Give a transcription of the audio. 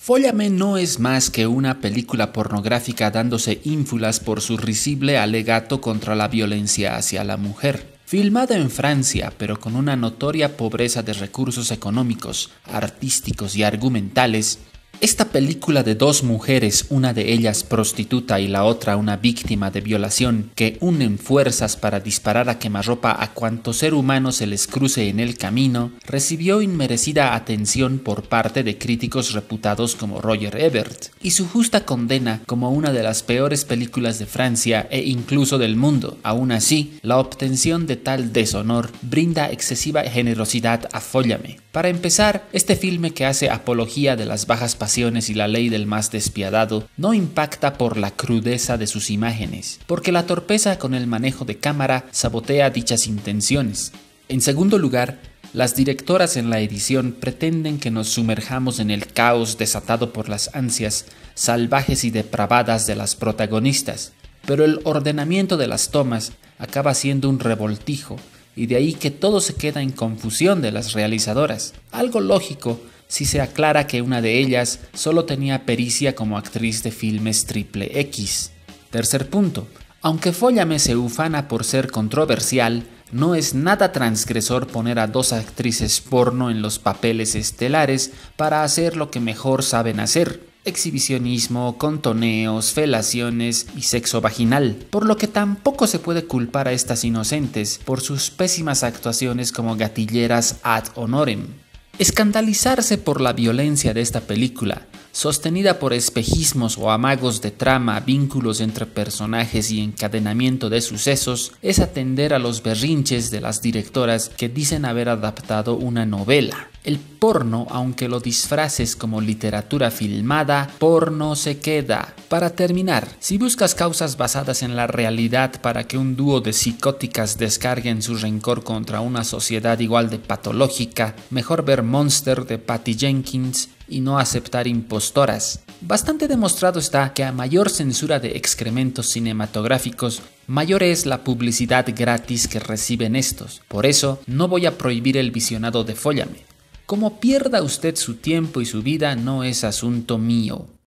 Follame no es más que una película pornográfica dándose ínfulas por su risible alegato contra la violencia hacia la mujer. Filmada en Francia, pero con una notoria pobreza de recursos económicos, artísticos y argumentales, esta película de dos mujeres, una de ellas prostituta y la otra una víctima de violación, que unen fuerzas para disparar a quemarropa a cuanto ser humano se les cruce en el camino, recibió inmerecida atención por parte de críticos reputados como Roger Ebert, y su justa condena como una de las peores películas de Francia e incluso del mundo. Aún así, la obtención de tal deshonor brinda excesiva generosidad a Fóllame, para empezar, este filme que hace apología de las bajas pasiones y la ley del más despiadado no impacta por la crudeza de sus imágenes, porque la torpeza con el manejo de cámara sabotea dichas intenciones. En segundo lugar, las directoras en la edición pretenden que nos sumerjamos en el caos desatado por las ansias salvajes y depravadas de las protagonistas, pero el ordenamiento de las tomas acaba siendo un revoltijo y de ahí que todo se queda en confusión de las realizadoras. Algo lógico si se aclara que una de ellas solo tenía pericia como actriz de filmes triple X. Tercer punto. Aunque Follame se ufana por ser controversial, no es nada transgresor poner a dos actrices porno en los papeles estelares para hacer lo que mejor saben hacer, exhibicionismo, contoneos, felaciones y sexo vaginal, por lo que tampoco se puede culpar a estas inocentes por sus pésimas actuaciones como gatilleras ad honorem. Escandalizarse por la violencia de esta película, sostenida por espejismos o amagos de trama, vínculos entre personajes y encadenamiento de sucesos, es atender a los berrinches de las directoras que dicen haber adaptado una novela. El porno, aunque lo disfraces como literatura filmada, porno se queda. Para terminar, si buscas causas basadas en la realidad para que un dúo de psicóticas descarguen su rencor contra una sociedad igual de patológica, mejor ver Monster de Patty Jenkins y no aceptar impostoras. Bastante demostrado está que a mayor censura de excrementos cinematográficos, mayor es la publicidad gratis que reciben estos. Por eso, no voy a prohibir el visionado de Fóllame como pierda usted su tiempo y su vida no es asunto mío.